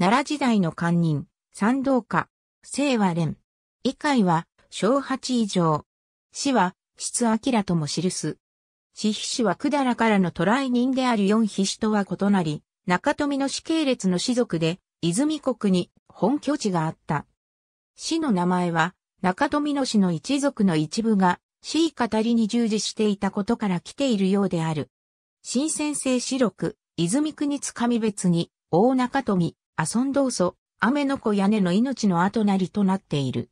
奈良時代の官人、三道家、清和連。以下は、小八以上。死は、質明とも記す。死皮氏は百済からの渡来人である四皮氏とは異なり、中富の死系列の士族で、泉国に本拠地があった。死の名前は、中富の氏の一族の一部が、死語りに従事していたことから来ているようである。新先生四六、泉国つかみ別に、大中富、んど道祖、雨の子屋根の命の後なりとなっている。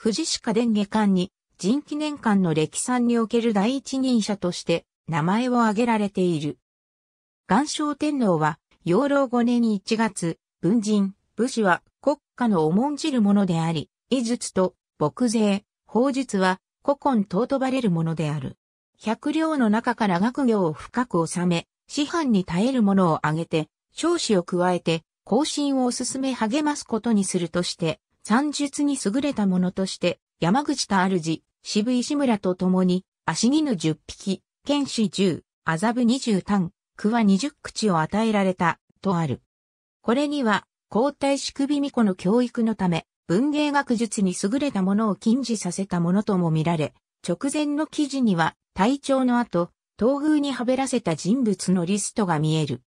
富士鹿伝下館に、人記念館の歴産における第一人者として、名前を挙げられている。岩礁天皇は、養老五年一月、文人、武士は国家の重んじるものであり、医術と牧税、法術は古今尊ばれるものである。百両の中から学業を深く収め、師範に耐えるものを挙げて、少子を加えて、更進を進め励ますことにするとして、算術に優れたものとして、山口田主、渋石村と共に、足の十匹、剣士十、麻布二十単、桑二十口を与えられた、とある。これには、皇太子首巫女の教育のため、文芸学術に優れたものを禁じさせたものとも見られ、直前の記事には、隊長の後、東宮にはべらせた人物のリストが見える。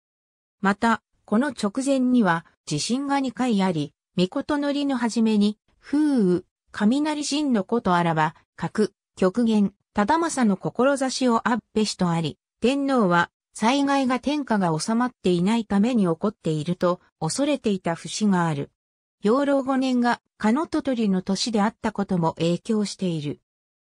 また、この直前には地震が2回あり、御事のりのはじめに、風雨、雷神のことあらば、核、極限、忠政の志をあっべしとあり、天皇は災害が天下が収まっていないために起こっていると恐れていた節がある。養老5年がカノトトリの年であったことも影響している。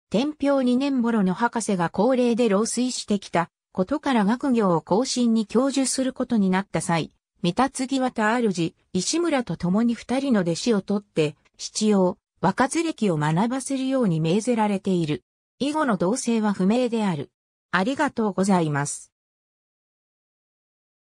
天平2年頃の博士が高齢で老衰してきたことから学業を後進に教授することになった際、三田継は田主、石村と共に二人の弟子を取って、七王、若津歴を学ばせるように命ぜられている。以後の同性は不明である。ありがとうございます。